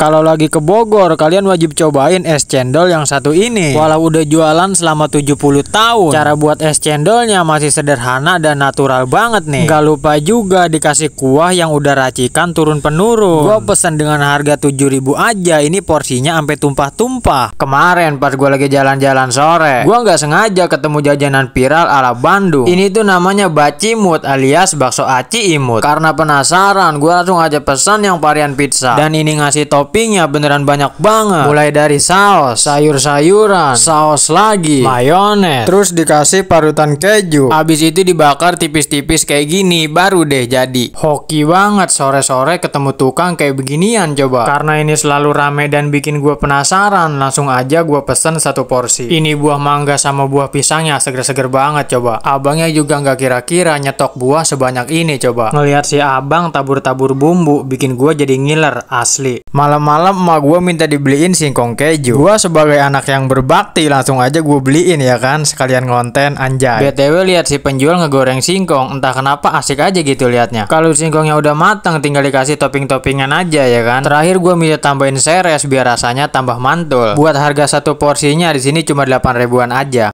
Kalau lagi ke Bogor, kalian wajib cobain es cendol yang satu ini. Walau udah jualan selama 70 tahun, cara buat es cendolnya masih sederhana dan natural banget nih. Gak lupa juga dikasih kuah yang udah racikan turun penurun. Gua pesen dengan harga 7000 aja, ini porsinya sampai tumpah-tumpah. Kemarin pas gue lagi jalan-jalan sore, gue nggak sengaja ketemu jajanan viral ala Bandung. Ini tuh namanya bacimut alias bakso aci imut. Karena penasaran, gue langsung aja pesan yang varian pizza. Dan ini ngasih top toppingnya beneran banyak banget. Mulai dari saus, sayur-sayuran, saus lagi, mayones, terus dikasih parutan keju. Abis itu dibakar tipis-tipis kayak gini, baru deh jadi. Hoki banget sore-sore ketemu tukang kayak beginian coba. Karena ini selalu rame dan bikin gue penasaran, langsung aja gue pesen satu porsi. Ini buah mangga sama buah pisangnya seger-seger banget coba. Abangnya juga nggak kira-kira nyetok buah sebanyak ini coba. Ngelihat si abang tabur-tabur bumbu bikin gue jadi ngiler asli. Malam malam emak gue minta dibeliin singkong keju Gue sebagai anak yang berbakti langsung aja gue beliin ya kan Sekalian konten anjay BTW lihat si penjual ngegoreng singkong Entah kenapa asik aja gitu liatnya Kalau singkongnya udah matang tinggal dikasih topping-toppingan aja ya kan Terakhir gue minta tambahin seres biar rasanya tambah mantul Buat harga satu porsinya di sini cuma 8 ribuan aja